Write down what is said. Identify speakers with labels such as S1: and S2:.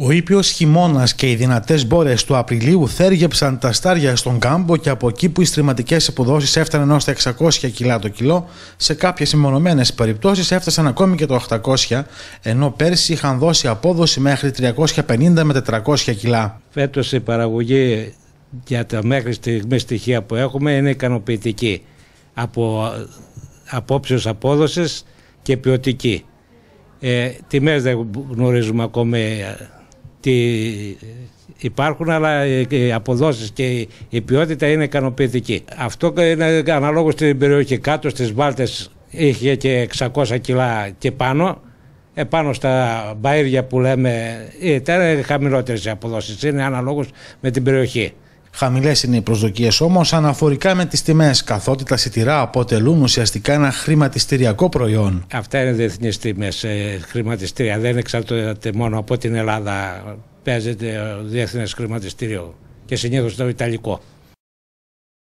S1: Ο ήπιος χειμώνας και οι δυνατές μπόρες του Απριλίου θέργεψαν τα στάρια στον κάμπο και από εκεί που οι στριμματικές υποδόσει έφταναν έω τα 600 κιλά το κιλό, σε κάποιες μεμονωμένες περιπτώσεις έφτασαν ακόμη και το 800, ενώ πέρσι είχαν δώσει απόδοση μέχρι 350 με 400 κιλά.
S2: Φέτος η παραγωγή για τα μέχρι στιγμής στοιχεία που έχουμε είναι ικανοποιητική από απόψεως απόδοσης και ποιοτική. Ε, τιμές δεν γνωρίζουμε ακόμη υπάρχουν αλλά οι ε, αποδόσεις και η ποιότητα είναι ικανοποιητική. Αυτό είναι αναλόγως στην περιοχή κάτω στις Βάλτες είχε και 600 κιλά και πάνω επάνω στα μπαΐρια που λέμε
S1: ήταν χαμηλότερες οι αποδόσεις, είναι αναλόγως με την περιοχή. Χαμηλές είναι οι προσδοκίες όμως αναφορικά με τις τιμές, καθότι τα σιτηρά αποτελούν ουσιαστικά ένα χρηματιστηριακό προϊόν.
S2: Αυτά είναι διεθνείς τιμές. Ε, χρηματιστήρια δεν εξαρτώνται μόνο από την Ελλάδα. Παίζεται διεθνές χρηματιστήριο και συνήθως το Ιταλικό.